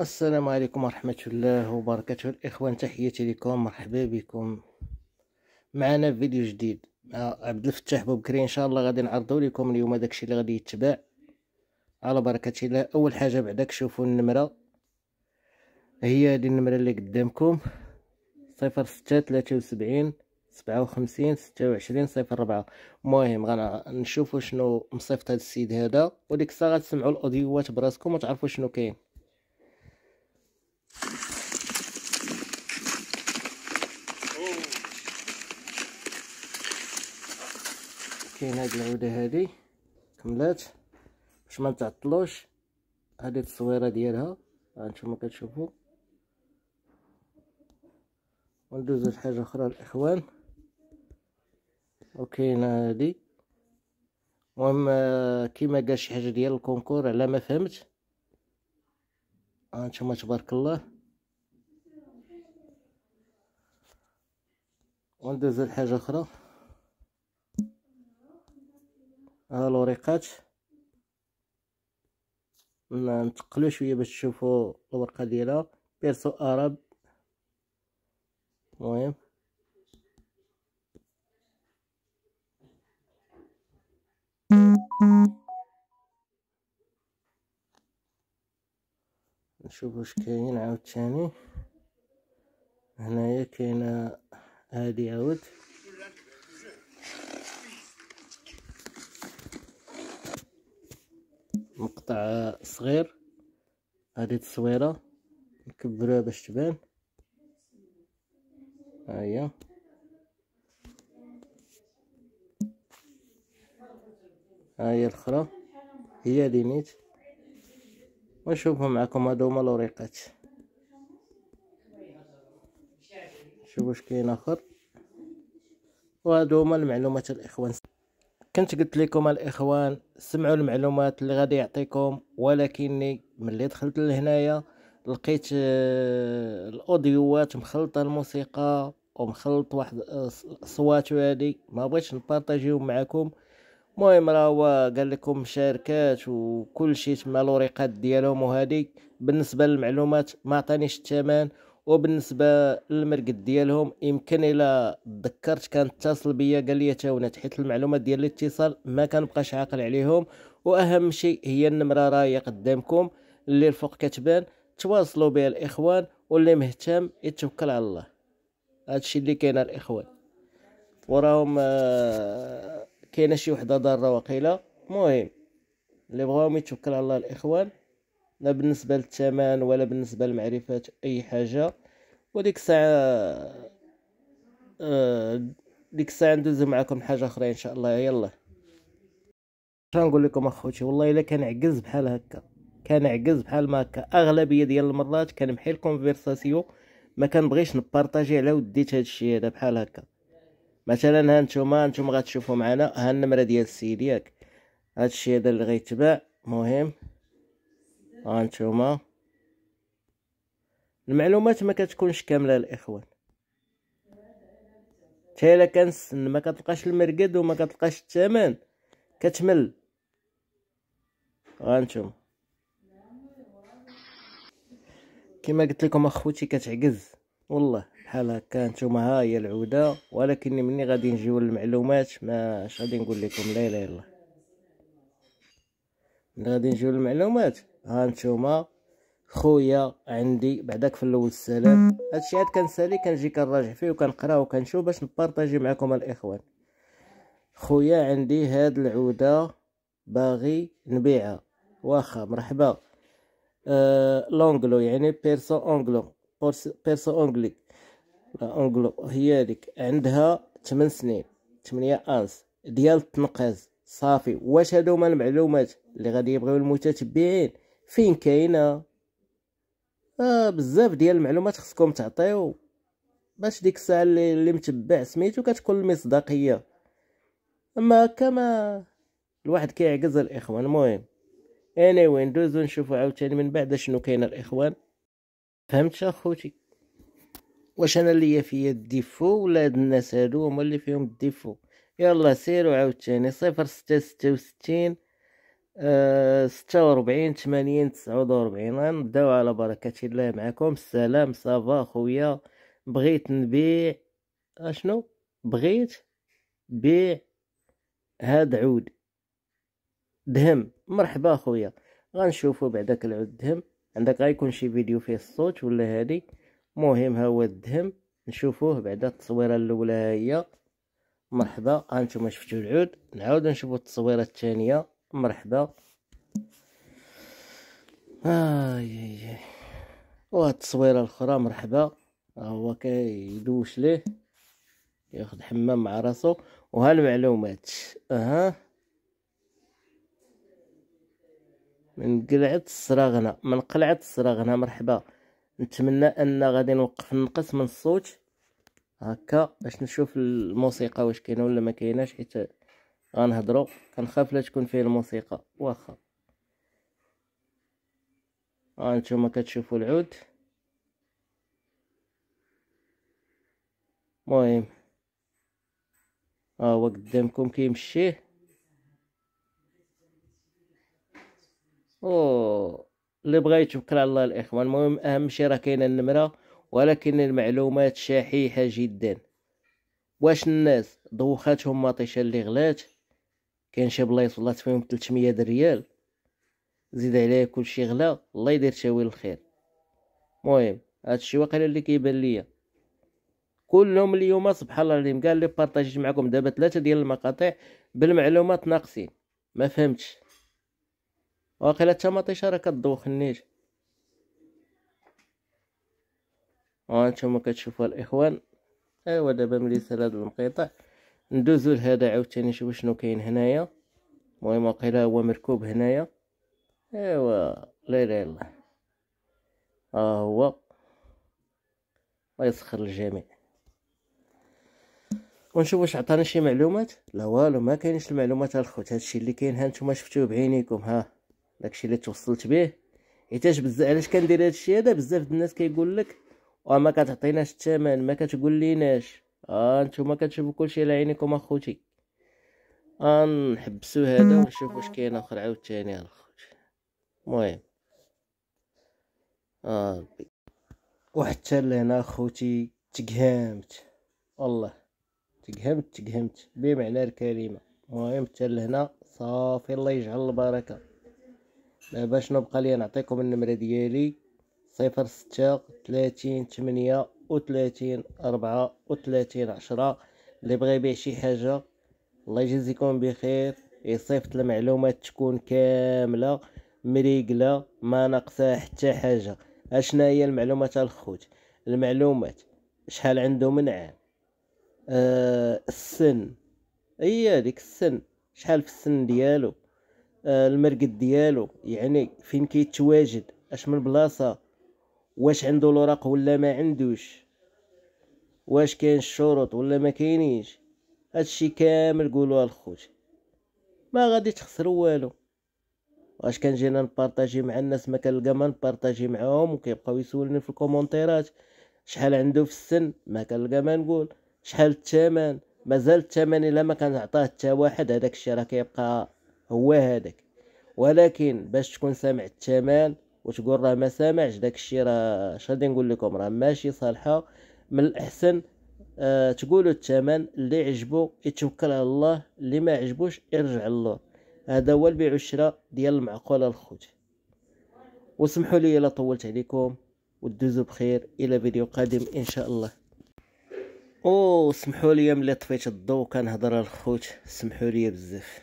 السلام عليكم ورحمة الله وبركاته الإخوان تحياتي لكم مرحبا بكم معنا فيديو جديد مع عبد الفتاح بوبكري إن شاء الله غادي نعرضو لكم اليوم داكشي اللي غادي يتباع على بركة الله أول حاجة بعدك شوفوا النمرة هي هادي النمرة اللي قدامكم صفر ستة ثلاثة وسبعين سبعة وخمسين ستة وعشرين صفر ربعة المهم غنشوفو شنو مصيفط هاد السيد هذا وديك الساعة غتسمعو الأوديوات براسكم وتعرفو شنو كاين كاين هاد العوده هادي كملات باش ما تعطلوش هادي التصويره ديالها هانتوما كتشوفوا وندوزو لحاجه اخرى الاخوان وكاين هادي المهم آه، كيما قال شي حاجه ديال الكونكور على ما فهمت هانتوما تبارك الله وندوزو لحاجه اخرى ها الوريقات نتقلو شويه باش تشوفوا الورقه ديالها بيرسو اراب المهم نشوف واش كاين عاوتاني هنايا كاينه هادي عاود مقطع صغير هذه التصويره نكبروها باش تبان ها هي ها هي الاخرى هي اللي نيت ونشوفها معكم هادو هما الوريقات شوفوا واش كاين اخر وهادو هما المعلومات الاخوان كنت قلت لكم الاخوان سمعوا المعلومات اللي غادي يعطيكم ولكني ملي دخلت لهنايا لقيت آه، الاوديوات مخلطه الموسيقى ومخلط واحد آه، الاصوات وهادي ما بغيتش نبارطاجيهم معكم المهم راه هو قال لكم مشاركات وكل شيء تما لوريقات ديالهم وهادي بالنسبه للمعلومات ما عطانيش الثمن وبالنسبه للمرقد ديالهم يمكن الا تذكرت كان اتصل بيا قال لي تاونت حيت المعلومات ديال الاتصال ما كنبقاش عاقل عليهم واهم شيء هي النمره راهي قدامكم اللي الفوق كتبان تواصلوا بها الاخوان واللي مهتم يتوكل على الله هادشي اللي كاين الاخوان وراهم آه، كاينه شي وحده ضاره وقيله المهم اللي بغاهم يتوكل على الله الاخوان لا بالنسبه للثمن ولا بالنسبه لمعرفه اي حاجه وديك الساعه آه، ديك الساعه ندوز معكم حاجه اخرى ان شاء الله يلا شنو نقول لكم اخوتي والله الا كان عكز بحال هكا عكز بحال ما هكا اغلبيه ديال المرات كنمحي الكونفرساسيون ما كنبغيش نبارطاجي على وديت هذا الشيء هذا بحال هكا مثلا ها نتوما نتوما غتشوفوا معنا ها النمره ديال السيد ياك هذا الشيء هذا اللي غيتباع مهم هانتوما المعلومات ما كتكونش كامله الاخوان حتى الا كان ما كتلقاش المرقد وما كتلقاش الثمن كتمل هانتوما كما قلت لكم اخوتي كتعجز والله بحال هكا هانتوما ها هي العوده ولكن مني غادي نجيو للمعلومات ما غادي نقول لكم لا لا يلا غادي نجيو للمعلومات ها نتوما خويا عندي بعداك في الاول السلام هادشي عاد كنسالي كنجي كنراجع فيه وكنقرا وكنشوف باش نبارطاجي معكم الاخوان خويا عندي هاد العوده باغي نبيعها واخا مرحبا آه لونغلو يعني بيرسو اونغلو بيرسو اونغلي لا اونغلو هي هذيك عندها 8 سنين 8 انس ديال التنقاز صافي واش هادو هما المعلومات اللي غادي يبغيو المتتبعين فين كاينه آه بزاف ديال المعلومات خصكم تعطيو باش ديك الساعه اللي متبع سميتو كتكون المصداقيه اما كما الواحد كيعجز الاخوان المهم اني anyway, ندوزو نشوفو عاوتاني من بعد شنو كاين الاخوان فهمت اخوتي واش انا اللي فيا الديفو ولا هاد الناس هادو هما اللي فيهم الديفو يلا سيروا عاوتاني صفر ستة ستة وستين آه، ستة وربعين تمانين تسعود وربعين غنبداو على بركة الله معكم السلام صافا خويا بغيت نبيع اشنو آه، بغيت بيع هاد عود دهم مرحبا خويا غنشوفو بعداك العود دهم عندك غيكون شي فيديو فيه الصوت ولا هادي مهم ها هو الدهم نشوفوه بعدا التصويره الاولى هي مرحبا هانتوما شفتو العود نعاود نشوفو التصويره الثانيه مرحبا آي آي وهاد التصويرة الأخرى مرحبا هو كيدوش ليه ياخد حمام مع راسو وها المعلومات اها من قلعة الصراغنة من قلعة الصراغنة مرحبا نتمنى ان غادي نوقف نقص من الصوت هكا باش نشوف الموسيقى واش كاينه ولا ما كايناش حيت غنهضرو كنخاف لا تكون فيه الموسيقى واخا ها آه، نتوما كتشوفوا العود مهم ها آه، هو قدامكم كيمشيه او اللي بغى يتوكل على الله الاخوان المهم اهم شي راه كاينه النمره ولكن المعلومات شحيحه جدا واش الناس دوخاتهم مطيشه اللي غلات كاين شي بلايص والله فيهم 300 دريال زيد عليا كلشي غلا الله يدير تاويل الخير المهم هادشي واقيلا اللي كيبان ليا كلهم اليوم سبحان الله العظيم قال لي بارطاجيت معكم دابا ثلاثه ديال المقاطع بالمعلومات ناقصين ما فهمتش واقيلا مطيشه راه كتدوخ النيت وانتم كتشوفوا الاخوان ايوا دابا ملي سال هذا المقيطع ندوزو لهذا عاوتاني نشوف شنو كاين هنايا المهم واقيلا هو مركوب هنايا ايوا لا لا الله ها هو الله يسخر الجميع ونشوف واش عطاني شي معلومات لا والو ما كاينش المعلومات الخوت هادشي اللي كاين ها نتوما شفتوه بعينيكم ها داكشي اللي توصلت به حيتاش بزاف علاش كندير هادشي هذا بزاف د الناس كيقول لك وما أه، كتعطيناش الثمن ما كتقول ليناش آه نتوما كتشوفوا كلشي على عينيكم اخوتي غنحبسو آه هذا ونشوف واش كاين اخر عاوتاني اخوتي المهم اه ربي وحتى لهنا اخوتي تقهمت والله تقهمت تقهمت بمعنى الكلمه المهم حتى لهنا صافي الله يجعل البركه دابا شنو بقى لي نعطيكم النمره ديالي صفر ستة ثلاثين ثمانية وثلاثين أربعة وثلاثين عشرة اللي بغى يبيع شي حاجة الله يجزيكم بخير يصيفط المعلومات تكون كاملة مريقلة ما ناقصها حتى حاجة اشنا هي المعلومات الخوت المعلومات شحال عنده من عام أه السن أي ديك السن شحال في السن ديالو أه المرقد ديالو يعني فين كيتواجد اش من بلاصه واش عنده الوراق ولا ما عندوش واش كاين الشروط ولا ما كاينينش هادشي كامل قولوها لخوتي ما غادي تخسروا والو واش كان جينا نبارطاجي مع الناس ما كنلقى ما نبارطاجي معاهم وكيبقاو يسولني في الكومونتيرات شحال عنده في السن ما كنلقى ما نقول شحال الثمن مازال الثمن الا ما كنعطاه حتى واحد هذاك الشيء راه كيبقى هو هذاك ولكن باش تكون سامع الثمن وتقول راه ما سامعش داك الشيء راه اش غادي نقول لكم راه ماشي صالحه من الاحسن أه تقولوا الثمن اللي عجبو يتوكل على الله اللي ما عجبوش يرجع لله هذا هو البيع والشراء ديال المعقوله الخوت وسمحوا لي الا طولت عليكم ودوزوا بخير الى فيديو قادم ان شاء الله او سمحوا لي ملي طفيت الضو كنهضر الخوت سمحوا لي بزاف